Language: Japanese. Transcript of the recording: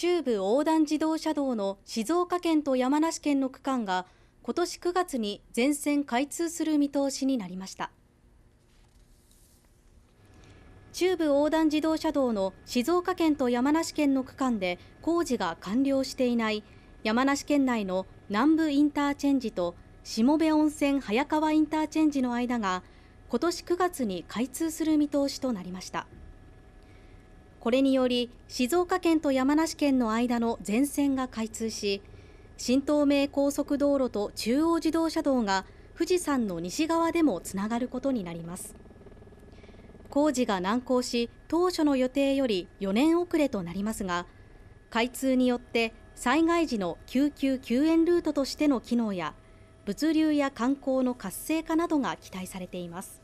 中部横断自動車道の静岡県と山梨県の区間が今年9月に全線開通する見通しになりました中部横断自動車道の静岡県と山梨県の区間で工事が完了していない山梨県内の南部インターチェンジと下部温泉早川インターチェンジの間が今年9月に開通する見通しとなりました。これにより静岡県と山梨県の間の全線が開通し新東名高速道路と中央自動車道が富士山の西側でもつながることになります工事が難航し当初の予定より4年遅れとなりますが開通によって災害時の救急救援ルートとしての機能や物流や観光の活性化などが期待されています。